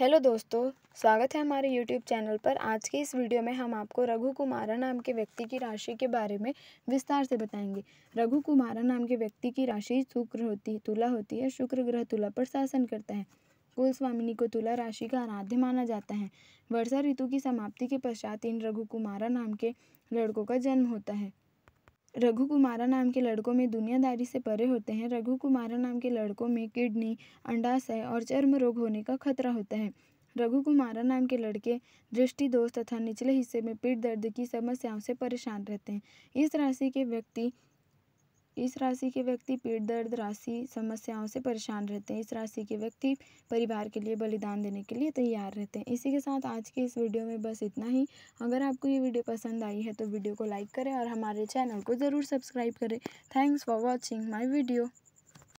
hello दोस्तों स्वागत है हमारे यूट्यूब चैनल पर आज के इस वीडियो में हम आपको रघु कुमारा नाम के व्यक्ति की राशि के बारे में विस्तार से बताएंगे रघु कुमारा नाम के व्यक्ति की राशि शुक्र होती है तुला होती है शुक्र ग्रह तुला पर शासन करता है कुल स्वामिनी को तुला राशि का आराध्य माना जाता है वर्षा ऋतु की समाप्ति के पश्चात इन रघु कुमारा नाम के लड़कों का जन्म होता है रघु कुमारा नाम के लड़कों में दुनियादारी से परे होते हैं रघु कुमारा नाम के लड़कों में किडनी अंडाशय और चर्म रोग होने का खतरा होता है रघु कुमारा नाम के लड़के दृष्टि दोष तथा निचले हिस्से में पीठ दर्द की समस्याओं से परेशान रहते हैं इस राशि के व्यक्ति इस राशि के व्यक्ति पेट दर्द राशि समस्याओं से परेशान रहते हैं इस राशि के व्यक्ति परिवार के लिए बलिदान देने के लिए तैयार रहते हैं इसी के साथ आज के इस वीडियो में बस इतना ही अगर आपको ये वीडियो पसंद आई है तो वीडियो को लाइक करें और हमारे चैनल को ज़रूर सब्सक्राइब करें thanks for watching my video